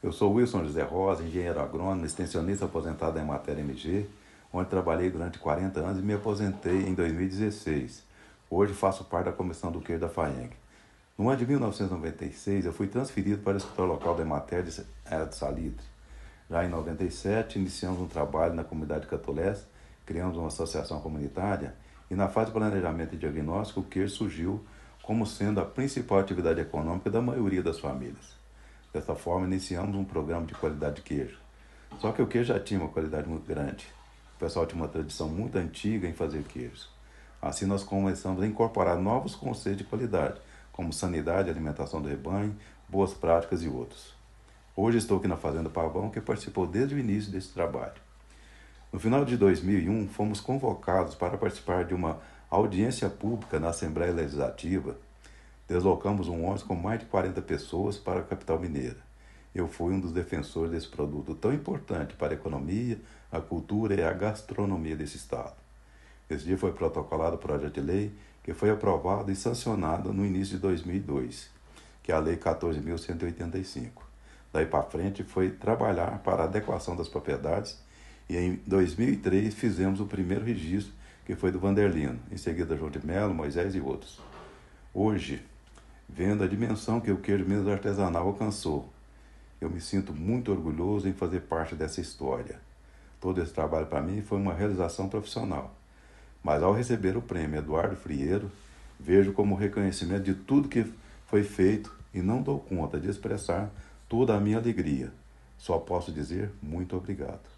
Eu sou Wilson José Rosa, engenheiro agrônomo, extensionista aposentado em matéria MG, onde trabalhei durante 40 anos e me aposentei em 2016. Hoje faço parte da comissão do queijo da FAENG. No ano de 1996, eu fui transferido para o escritório local da Emater é, de Salitre. Já em 97, iniciamos um trabalho na comunidade catolés, criamos uma associação comunitária e na fase de planejamento e diagnóstico, o queijo surgiu como sendo a principal atividade econômica da maioria das famílias. Dessa forma, iniciamos um programa de qualidade de queijo. Só que o queijo já tinha uma qualidade muito grande. O pessoal tinha uma tradição muito antiga em fazer queijos. Assim, nós começamos a incorporar novos conceitos de qualidade, como sanidade, alimentação do rebanho, boas práticas e outros. Hoje estou aqui na Fazenda Pavão, que participou desde o início desse trabalho. No final de 2001, fomos convocados para participar de uma audiência pública na Assembleia Legislativa Deslocamos um ônibus com mais de 40 pessoas para a capital mineira. Eu fui um dos defensores desse produto tão importante para a economia, a cultura e a gastronomia desse estado. Esse dia foi protocolado o projeto de lei que foi aprovado e sancionado no início de 2002, que é a Lei 14.185. Daí para frente foi trabalhar para a adequação das propriedades e em 2003 fizemos o primeiro registro, que foi do Vanderlino, em seguida João de Melo, Moisés e outros. Hoje, vendo a dimensão que o queijo Minas artesanal alcançou. Eu me sinto muito orgulhoso em fazer parte dessa história. Todo esse trabalho para mim foi uma realização profissional. Mas ao receber o prêmio Eduardo Frieiro, vejo como reconhecimento de tudo que foi feito e não dou conta de expressar toda a minha alegria. Só posso dizer muito obrigado.